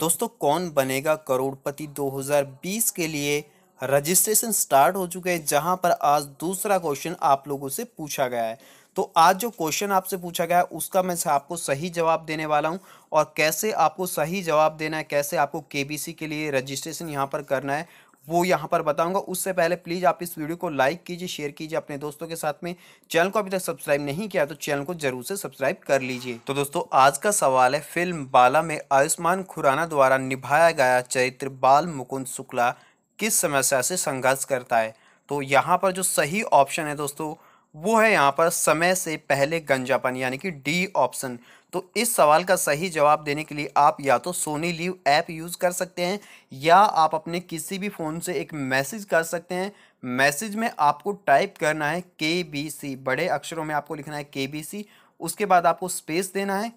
दोस्तों कौन बनेगा करोड़पति 2020 के लिए रजिस्ट्रेशन स्टार्ट हो चुके हैं जहां पर आज दूसरा क्वेश्चन आप लोगों से पूछा गया है तो आज जो क्वेश्चन आपसे पूछा गया है उसका मैं आपको सही जवाब देने वाला हूं और कैसे आपको सही जवाब देना है कैसे आपको केबीसी के लिए रजिस्ट्रेशन यहां पर करना है वो यहाँ पर बताऊंगा उससे पहले प्लीज़ आप इस वीडियो को लाइक कीजिए शेयर कीजिए अपने दोस्तों के साथ में चैनल को अभी तक सब्सक्राइब नहीं किया तो चैनल को जरूर से सब्सक्राइब कर लीजिए तो दोस्तों आज का सवाल है फिल्म बाला में आयुष्मान खुराना द्वारा निभाया गया चरित्र बाल मुकुंद शुक्ला किस समस्या से संघर्ष करता है तो यहाँ पर जो सही ऑप्शन है दोस्तों वो है यहाँ पर समय से पहले गंजापन यानी कि डी ऑप्शन तो इस सवाल का सही जवाब देने के लिए आप या तो सोनी लीव ऐप यूज़ कर सकते हैं या आप अपने किसी भी फ़ोन से एक मैसेज कर सकते हैं मैसेज में आपको टाइप करना है के बी सी बड़े अक्षरों में आपको लिखना है के बी सी उसके बाद आपको स्पेस देना है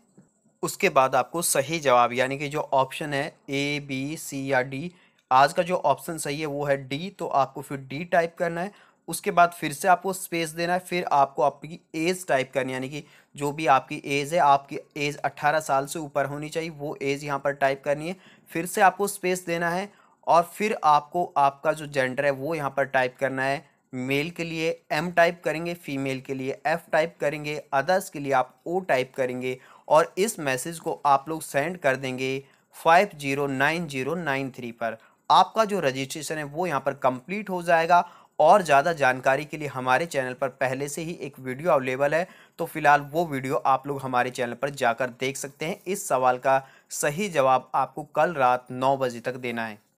उसके बाद आपको सही जवाब यानी कि जो ऑप्शन है ए बी सी या डी आज का जो ऑप्शन सही है वो है डी तो आपको फिर डी टाइप करना है उसके बाद फिर से आपको स्पेस देना है फिर आपको आपकी एज टाइप करनी यानी कि जो भी आपकी एज है आपकी एज 18 साल से ऊपर होनी चाहिए वो एज यहाँ पर टाइप करनी है फिर से आपको स्पेस देना है और फिर आपको आपका जो जेंडर है वो यहाँ पर टाइप करना है मेल के लिए एम टाइप करेंगे फीमेल के लिए एफ टाइप करेंगे अदर्स के लिए आप ओ टाइप करेंगे और इस मैसेज को आप लोग सेंड कर देंगे five zero nine zero nine three पर आपका जो रजिस्ट्रेशन है वो यहाँ पर कंप्लीट हो जाएगा और ज़्यादा जानकारी के लिए हमारे चैनल पर पहले से ही एक वीडियो अवेलेबल है तो फिलहाल वो वीडियो आप लोग हमारे चैनल पर जाकर देख सकते हैं इस सवाल का सही जवाब आपको कल रात नौ बजे तक देना है